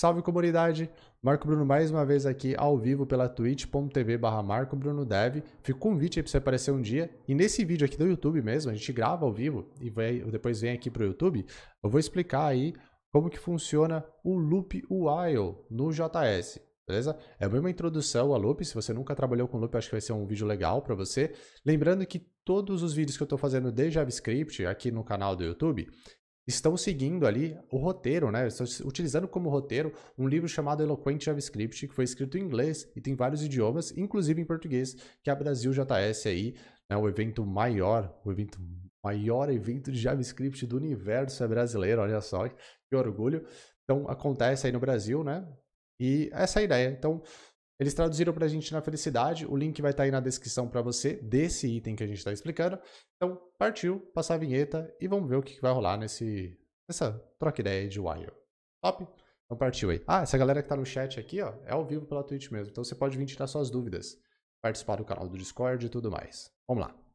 Salve comunidade! Marco Bruno mais uma vez aqui ao vivo pela twitch.tv barra Marco Bruno Dev. Fico o convite aí pra você aparecer um dia. E nesse vídeo aqui do YouTube mesmo, a gente grava ao vivo e vai, depois vem aqui pro YouTube, eu vou explicar aí como que funciona o loop while no JS. Beleza? É a mesma introdução a loop, se você nunca trabalhou com loop, acho que vai ser um vídeo legal para você. Lembrando que todos os vídeos que eu estou fazendo de JavaScript aqui no canal do YouTube, estão seguindo ali o roteiro, né? Estão utilizando como roteiro um livro chamado Eloquente JavaScript, que foi escrito em inglês e tem vários idiomas, inclusive em português, que é a Brasil JS aí, né? o evento maior, o evento maior evento de JavaScript do universo é brasileiro, olha só, que orgulho. Então acontece aí no Brasil, né? E essa é a ideia. Então, eles traduziram para a gente na felicidade, o link vai estar tá aí na descrição para você desse item que a gente está explicando. Então, partiu, passar a vinheta e vamos ver o que vai rolar nesse, nessa troca ideia de Wire. Top? Então partiu aí. Ah, essa galera que está no chat aqui, ó, é ao vivo pela Twitch mesmo, então você pode vir tirar suas dúvidas, participar do canal do Discord e tudo mais. Vamos lá.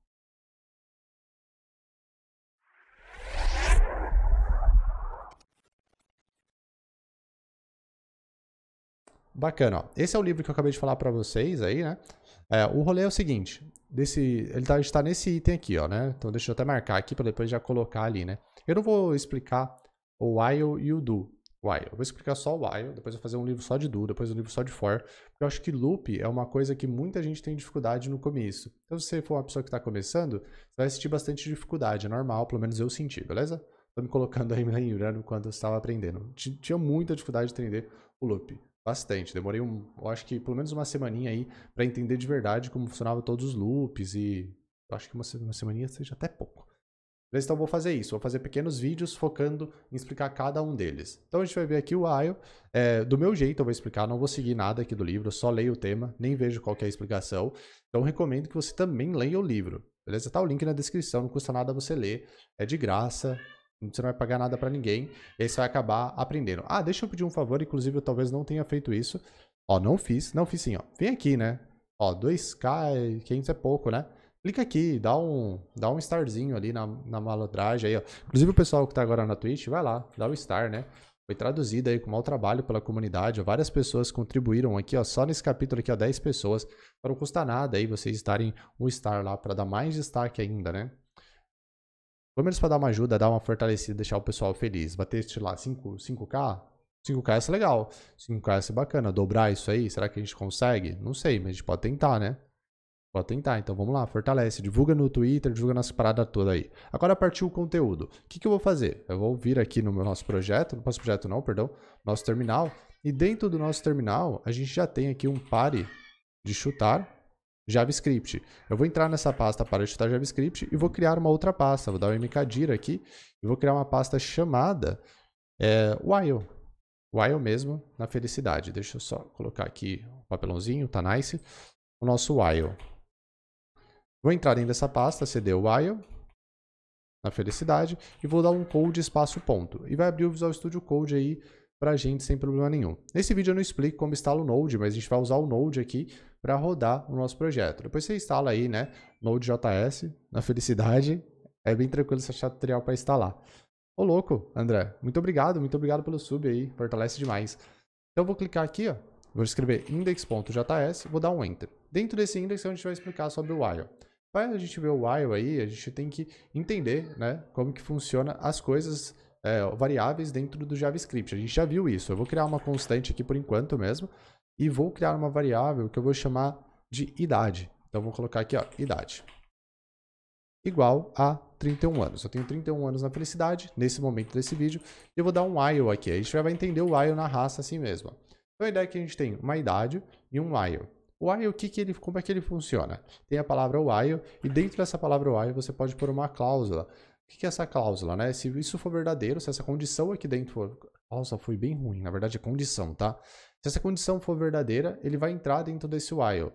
Bacana, ó. Esse é o livro que eu acabei de falar para vocês aí, né? É, o rolê é o seguinte, desse, ele tá, está nesse item aqui, ó, né? Então deixa eu até marcar aqui para depois já colocar ali, né? Eu não vou explicar o while e o do. While. Eu vou explicar só o while, depois eu vou fazer um livro só de do, depois um livro só de for. Porque eu acho que loop é uma coisa que muita gente tem dificuldade no começo. Então se você for uma pessoa que está começando, você vai sentir bastante dificuldade, é normal, pelo menos eu senti, beleza? Estou me colocando aí, me lembrando quando eu estava aprendendo. Tinha muita dificuldade de entender o loop. Bastante. Demorei, um, eu acho que pelo menos uma semaninha aí para entender de verdade como funcionava todos os loops e eu acho que uma, uma semaninha seja até pouco. Beleza? Então vou fazer isso, vou fazer pequenos vídeos focando em explicar cada um deles. Então a gente vai ver aqui o IO, é, do meu jeito eu vou explicar, não vou seguir nada aqui do livro, só leio o tema, nem vejo qualquer é explicação. Então recomendo que você também leia o livro, beleza? Tá o link na descrição, não custa nada você ler, é de graça, você não vai pagar nada para ninguém. E aí você vai acabar aprendendo. Ah, deixa eu pedir um favor. Inclusive, eu talvez não tenha feito isso. Ó, não fiz. Não fiz sim, ó. Vem aqui, né? Ó, 2K, 500 é, é pouco, né? Clica aqui, dá um, dá um starzinho ali na, na malandragem aí, ó. Inclusive, o pessoal que tá agora na Twitch, vai lá, dá o um star, né? Foi traduzido aí com mau trabalho pela comunidade. Ó, várias pessoas contribuíram aqui, ó. Só nesse capítulo aqui, ó, 10 pessoas. Para não custar nada aí vocês estarem um star lá para dar mais destaque ainda, né? Pelo menos pra dar uma ajuda, dar uma fortalecida, deixar o pessoal feliz. Bater, sei lá, 5, 5K? 5K ia ser legal. 5K ia ser bacana. Dobrar isso aí, será que a gente consegue? Não sei, mas a gente pode tentar, né? Pode tentar, então vamos lá, fortalece, divulga no Twitter, divulga nas paradas todas aí. Agora partiu o conteúdo. O que, que eu vou fazer? Eu vou vir aqui no meu nosso projeto, no nosso projeto não, perdão, nosso terminal. E dentro do nosso terminal, a gente já tem aqui um pare de chutar JavaScript. Eu vou entrar nessa pasta para editar JavaScript e vou criar uma outra pasta. Vou dar o um mkdir aqui e vou criar uma pasta chamada é, while. While mesmo, na felicidade. Deixa eu só colocar aqui o um papelãozinho, tá nice. O nosso while. Vou entrar dentro dessa pasta, cd while, na felicidade, e vou dar um code espaço ponto. E vai abrir o Visual Studio Code aí pra gente sem problema nenhum. Nesse vídeo eu não explico como instala o Node, mas a gente vai usar o Node aqui para rodar o nosso projeto. Depois você instala aí, né, Node.js, na felicidade, é bem tranquilo você achar tutorial para instalar. Ô louco, André, muito obrigado, muito obrigado pelo sub aí, fortalece demais. Então eu vou clicar aqui, ó, vou escrever index.js, vou dar um enter. Dentro desse index a gente vai explicar sobre o while. Para a gente ver o while aí, a gente tem que entender, né, como que funciona as coisas é, variáveis dentro do JavaScript. A gente já viu isso. Eu vou criar uma constante aqui por enquanto mesmo e vou criar uma variável que eu vou chamar de idade. Então, vou colocar aqui, ó, idade igual a 31 anos. Eu tenho 31 anos na felicidade, nesse momento desse vídeo, e eu vou dar um while aqui. A gente já vai entender o while na raça assim mesmo. Então, a ideia é que a gente tem uma idade e um while. O while, o que que ele, como é que ele funciona? Tem a palavra while, e dentro dessa palavra while você pode pôr uma cláusula. O que, que é essa cláusula, né? Se isso for verdadeiro, se essa condição aqui dentro... Nossa, foi bem ruim. Na verdade, é condição, tá? Se essa condição for verdadeira, ele vai entrar dentro desse while.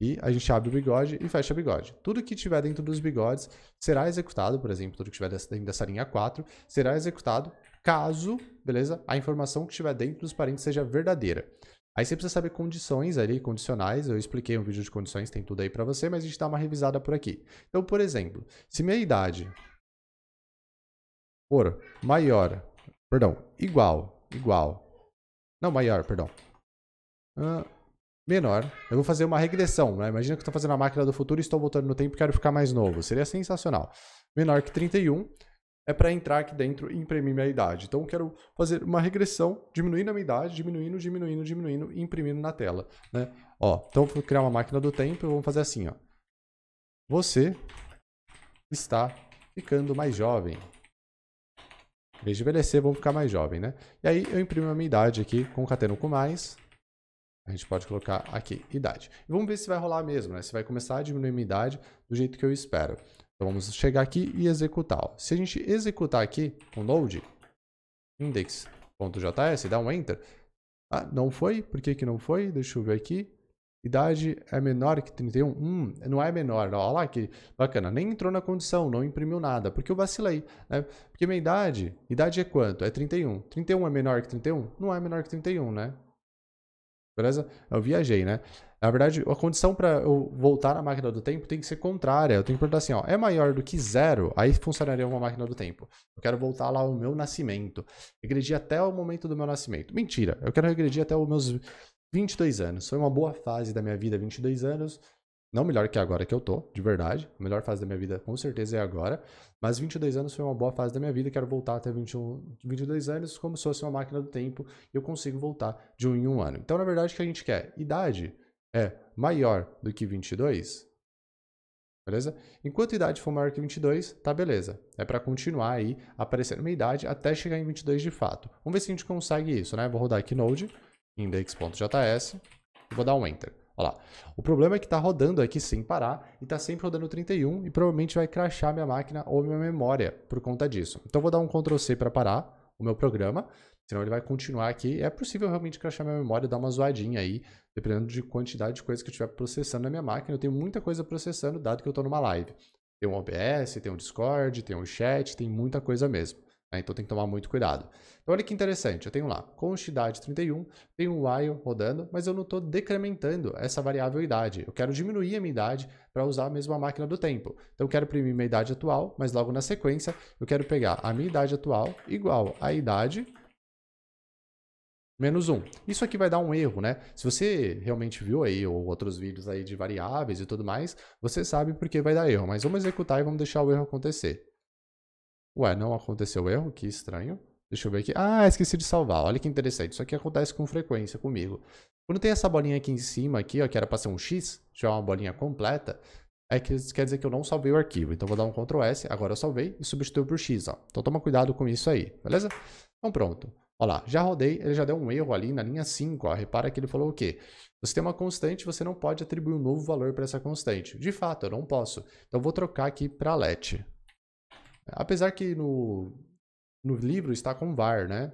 E a gente abre o bigode e fecha o bigode. Tudo que tiver dentro dos bigodes será executado, por exemplo, tudo que tiver dentro dessa linha 4 será executado caso, beleza, a informação que tiver dentro dos parênteses seja verdadeira. Aí você precisa saber condições ali, condicionais. Eu expliquei um vídeo de condições, tem tudo aí para você, mas a gente dá uma revisada por aqui. Então, por exemplo, se minha idade for maior, perdão, igual, igual, não maior, perdão, ah, menor. Eu vou fazer uma regressão. Né? Imagina que eu estou fazendo a máquina do futuro e estou voltando no tempo e quero ficar mais novo. Seria sensacional. Menor que 31 é para entrar aqui dentro e imprimir minha idade. Então eu quero fazer uma regressão, diminuindo a minha idade, diminuindo, diminuindo, diminuindo e imprimindo na tela. Né? Ó, então vou criar uma máquina do tempo e vamos fazer assim. Ó. Você está ficando mais jovem. Em vez de envelhecer, vamos ficar mais jovem, né? E aí eu imprimo a minha idade aqui, concateno com mais, a gente pode colocar aqui, idade. E vamos ver se vai rolar mesmo, né? Se vai começar a diminuir minha idade do jeito que eu espero. Então vamos chegar aqui e executar. Se a gente executar aqui o node index.js, dá um enter. Ah, não foi? Por que, que não foi? Deixa eu ver aqui. Idade é menor que 31? Hum, não é menor. Olha lá que bacana. Nem entrou na condição, não imprimiu nada, porque eu vacilei. Né? Porque minha idade, idade é quanto? É 31. 31 é menor que 31? Não é menor que 31, né? Beleza? Eu viajei, né? Na verdade, a condição para eu voltar na máquina do tempo tem que ser contrária. Eu tenho que perguntar assim, ó, é maior do que zero? Aí funcionaria uma máquina do tempo. Eu quero voltar lá ao meu nascimento. Regredir até o momento do meu nascimento. Mentira, eu quero regredir até os meus 22 anos. Foi uma boa fase da minha vida, 22 anos. Não melhor que agora que eu tô, de verdade. A melhor fase da minha vida com certeza é agora. Mas 22 anos foi uma boa fase da minha vida. Quero voltar até 21, 22 anos como se fosse uma máquina do tempo. E eu consigo voltar de um em um ano. Então, na verdade, o que a gente quer? Idade é maior do que 22? Beleza? Enquanto a idade for maior que 22, tá beleza. É para continuar aí aparecendo uma idade até chegar em 22 de fato. Vamos ver se a gente consegue isso, né? Vou rodar aqui Node, index.js, e vou dar um Enter. Olha lá. O problema é que está rodando aqui sem parar e está sempre rodando 31 e provavelmente vai crashar minha máquina ou minha memória por conta disso. Então vou dar um Ctrl C para parar o meu programa, senão ele vai continuar aqui. É possível realmente crashar minha memória, dar uma zoadinha aí, dependendo de quantidade de coisa que eu estiver processando na minha máquina. Eu tenho muita coisa processando, dado que eu estou numa live. Tem um OBS, tem um Discord, tem um chat, tem muita coisa mesmo. Né? Então tem que tomar muito cuidado. Então olha que interessante, eu tenho lá const idade 31, tenho um while rodando, mas eu não estou decrementando essa variável idade. Eu quero diminuir a minha idade para usar a mesma máquina do tempo. Então eu quero imprimir minha idade atual, mas logo na sequência eu quero pegar a minha idade atual igual à idade menos 1. Um. Isso aqui vai dar um erro, né? Se você realmente viu aí ou outros vídeos aí de variáveis e tudo mais, você sabe porque vai dar erro, mas vamos executar e vamos deixar o erro acontecer. Ué, não aconteceu erro? Que estranho. Deixa eu ver aqui. Ah, esqueci de salvar. Olha que interessante. Isso aqui acontece com frequência comigo. Quando tem essa bolinha aqui em cima, aqui, ó, que era para ser um X, já é uma bolinha completa, é que quer dizer que eu não salvei o arquivo. Então, vou dar um Ctrl S, agora eu salvei e substituo por X. Ó. Então, toma cuidado com isso aí, beleza? Então, pronto. Olha lá, já rodei, ele já deu um erro ali na linha 5. Ó. Repara que ele falou o quê? Você tem uma constante, você não pode atribuir um novo valor para essa constante. De fato, eu não posso. Então, vou trocar aqui para let. Apesar que no, no livro está com var, né?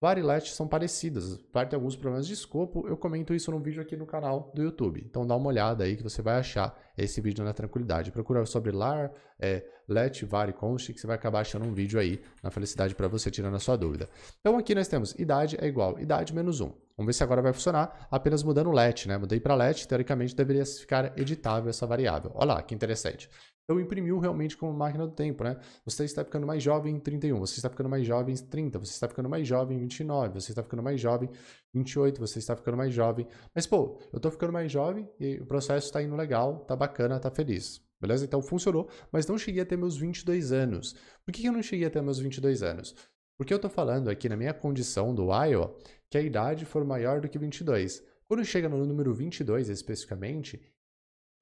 VAR e LET são parecidas. VAR tem alguns problemas de escopo, eu comento isso num vídeo aqui no canal do YouTube. Então dá uma olhada aí que você vai achar esse vídeo na tranquilidade. Procura sobre LAR, é, LET, VAR e CONST que você vai acabar achando um vídeo aí na felicidade para você tirando a sua dúvida. Então aqui nós temos idade é igual idade menos 1. Vamos ver se agora vai funcionar apenas mudando o LET, né? Mudei para LET, teoricamente deveria ficar editável essa variável. Olha lá, que interessante. Então imprimiu realmente como máquina do tempo, né? Você está ficando mais jovem em 31, você está ficando mais jovem em 30, você está ficando mais jovem em 29, você está ficando mais jovem em 28, você está ficando mais jovem. Mas, pô, eu estou ficando mais jovem e o processo está indo legal, tá bacana, tá feliz. Beleza? Então funcionou, mas não cheguei até meus 22 anos. Por que eu não cheguei até meus 22 anos? Porque eu estou falando aqui na minha condição do Iowa que a idade for maior do que 22. Quando chega no número 22 especificamente,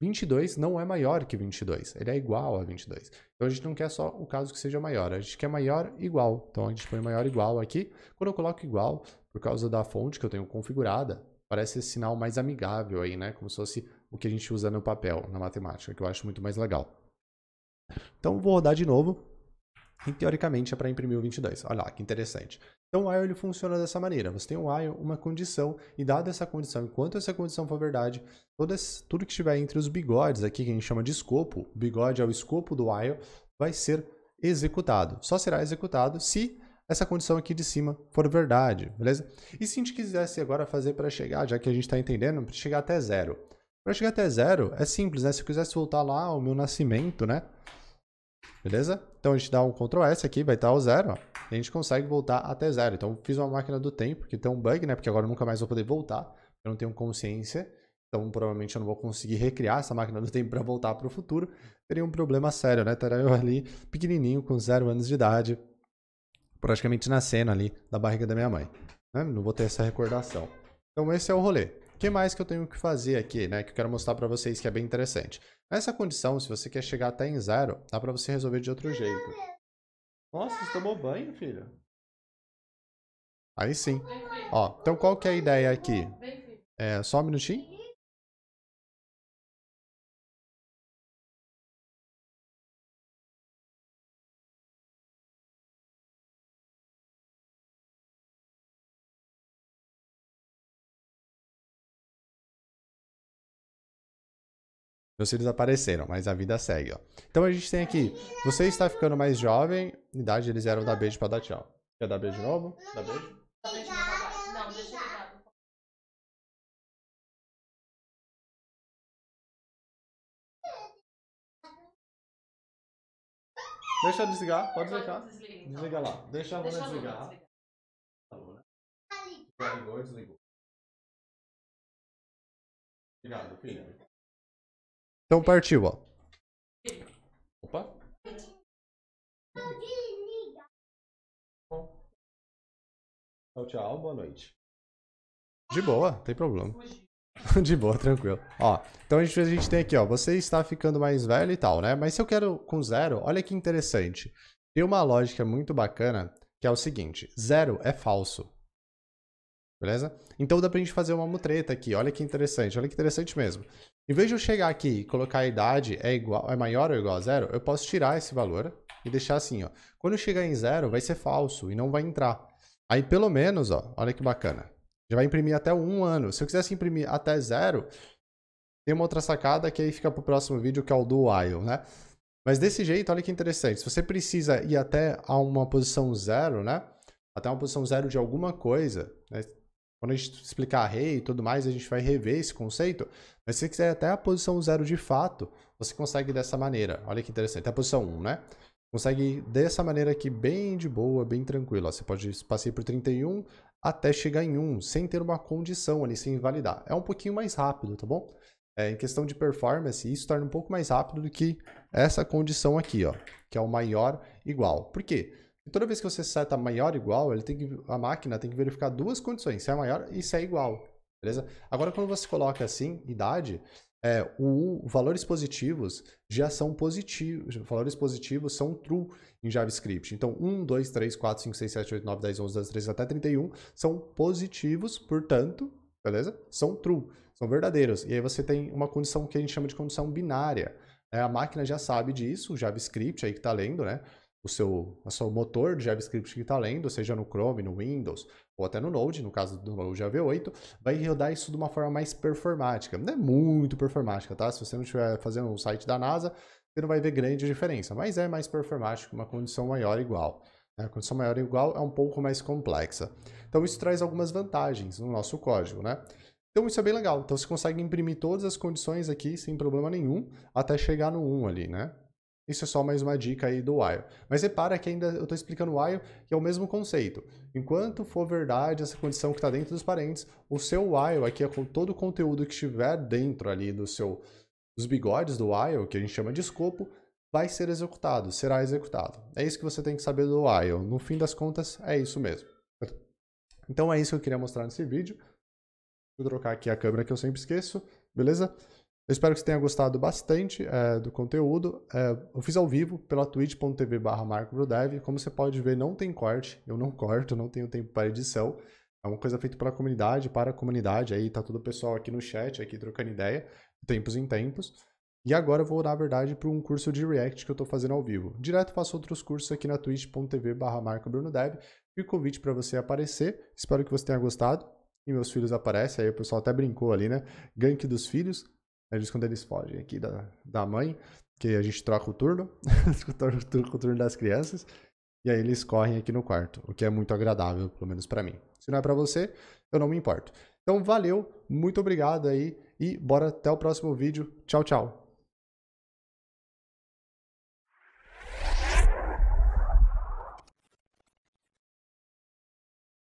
22 não é maior que 22, ele é igual a 22. Então a gente não quer só o caso que seja maior, a gente quer maior igual. Então a gente põe maior igual aqui. Quando eu coloco igual, por causa da fonte que eu tenho configurada, parece esse sinal mais amigável aí, né? Como se fosse o que a gente usa no papel, na matemática, que eu acho muito mais legal. Então vou rodar de novo. E teoricamente é para imprimir o 22. Olha lá, que interessante. Então o while ele funciona dessa maneira. Você tem um while, uma condição, e dada essa condição, enquanto essa condição for verdade, todas, tudo que estiver entre os bigodes aqui, que a gente chama de escopo, o bigode é o escopo do while, vai ser executado. Só será executado se essa condição aqui de cima for verdade, beleza? E se a gente quisesse agora fazer para chegar, já que a gente está entendendo, para chegar até zero. Para chegar até zero, é simples, né? Se eu quisesse voltar lá ao meu nascimento, né? Beleza? Então a gente dá um Ctrl S aqui, vai estar o zero, ó, e a gente consegue voltar até zero. Então fiz uma máquina do tempo, que tem um bug, né? Porque agora eu nunca mais vou poder voltar, eu não tenho consciência. Então, provavelmente eu não vou conseguir recriar essa máquina do tempo para voltar para o futuro. Teria um problema sério, né? Teria eu ali, pequenininho, com zero anos de idade, praticamente nascendo ali da barriga da minha mãe. Né? Não vou ter essa recordação. Então, esse é o rolê que mais que eu tenho que fazer aqui, né? Que eu quero mostrar para vocês que é bem interessante. Nessa condição, se você quer chegar até em zero, dá para você resolver de outro jeito. Nossa, você tomou banho, filho? Aí sim. Ó, então qual que é a ideia aqui? É, só um minutinho. Meus filhos apareceram, mas a vida segue, ó. Então a gente tem aqui, você está ficando mais jovem, idade eles eram dar beijo para dar tchau. Quer dar beijo de novo? Dá beijo? deixa eu desligar, pode desligar. Desliga, então. Desliga lá. Deixa a Luna desligar. A Luna. Tá né? Desligou, desligou. Obrigado, filha. Então partiu, ó. Opa. Tchau, tchau, boa noite. De boa, tem problema. De boa, tranquilo. Ó, então a gente, a gente tem aqui, ó, você está ficando mais velho e tal, né? Mas se eu quero com zero, olha que interessante. Tem uma lógica muito bacana que é o seguinte: zero é falso. Beleza? Então dá pra gente fazer uma mutreta aqui. Olha que interessante, olha que interessante mesmo. Em vez de eu chegar aqui e colocar a idade é igual, é maior ou igual a zero, eu posso tirar esse valor e deixar assim, ó. Quando chegar em zero, vai ser falso e não vai entrar. Aí pelo menos, ó, olha que bacana. Já vai imprimir até um ano. Se eu quisesse imprimir até zero, tem uma outra sacada que aí fica para o próximo vídeo, que é o do while, né? Mas desse jeito, olha que interessante. Se você precisa ir até a uma posição zero, né? Até uma posição zero de alguma coisa, né? quando a gente explicar array e tudo mais, a gente vai rever esse conceito. Mas se você quiser até a posição zero de fato, você consegue dessa maneira. Olha que interessante, até a posição 1, um, né? Consegue dessa maneira aqui, bem de boa, bem tranquilo Você pode passar por 31 até chegar em 1, sem ter uma condição ali, sem invalidar. É um pouquinho mais rápido, tá bom? É, em questão de performance, isso torna um pouco mais rápido do que essa condição aqui, ó, que é o maior igual. Por quê? toda vez que você seta maior igual, ele tem que, a máquina tem que verificar duas condições, se é maior e se é igual. Beleza? Agora, quando você coloca assim, idade, é, o, valores positivos já são positivos. Valores positivos são true em JavaScript. Então, 1, 2, 3, 4, 5, 6, 7, 8, 9, 10, 11, 12, 13 até 31 são positivos, portanto, beleza? São true, são verdadeiros. E aí você tem uma condição que a gente chama de condição binária. É, a máquina já sabe disso, o JavaScript aí que está lendo, né? o seu, o seu motor de JavaScript que está lendo, seja no Chrome, no Windows ou até no Node, no caso do Java 8 vai rodar isso de uma forma mais performática. Não é muito performática, tá? Se você não estiver fazendo um site da NASA, você não vai ver grande diferença, mas é mais performático, uma condição maior igual. Né? A condição maior ou igual é um pouco mais complexa. Então isso traz algumas vantagens no nosso código, né? Então isso é bem legal. Então você consegue imprimir todas as condições aqui sem problema nenhum até chegar no 1 ali, né? Isso é só mais uma dica aí do while. Mas repara que ainda eu estou explicando while, que é o mesmo conceito. Enquanto for verdade essa condição que está dentro dos parênteses, o seu while aqui é com todo o conteúdo que estiver dentro ali do seu, dos bigodes do while, que a gente chama de escopo, vai ser executado, será executado. É isso que você tem que saber do while. No fim das contas, é isso mesmo. Então é isso que eu queria mostrar nesse vídeo. Vou trocar aqui a câmera que eu sempre esqueço, beleza? Eu espero que você tenha gostado bastante é, do conteúdo. É, eu fiz ao vivo pela twitch.tv barra Como você pode ver, não tem corte. Eu não corto, não tenho tempo para edição. É uma coisa feita pela comunidade, para a comunidade. Aí tá todo o pessoal aqui no chat, aqui trocando ideia, tempos em tempos. E agora eu vou, na verdade, para um curso de React que eu estou fazendo ao vivo. Direto faço outros cursos aqui na twitch.tv barra E o convite para você aparecer. Espero que você tenha gostado. E meus filhos aparecem, aí o pessoal até brincou ali, né? Gank dos filhos. Às vezes quando eles fogem aqui da, da mãe, que a gente troca o turno, troca o turno das crianças, e aí eles correm aqui no quarto, o que é muito agradável, pelo menos para mim. Se não é para você, eu não me importo. Então valeu, muito obrigado aí e bora até o próximo vídeo. Tchau, tchau.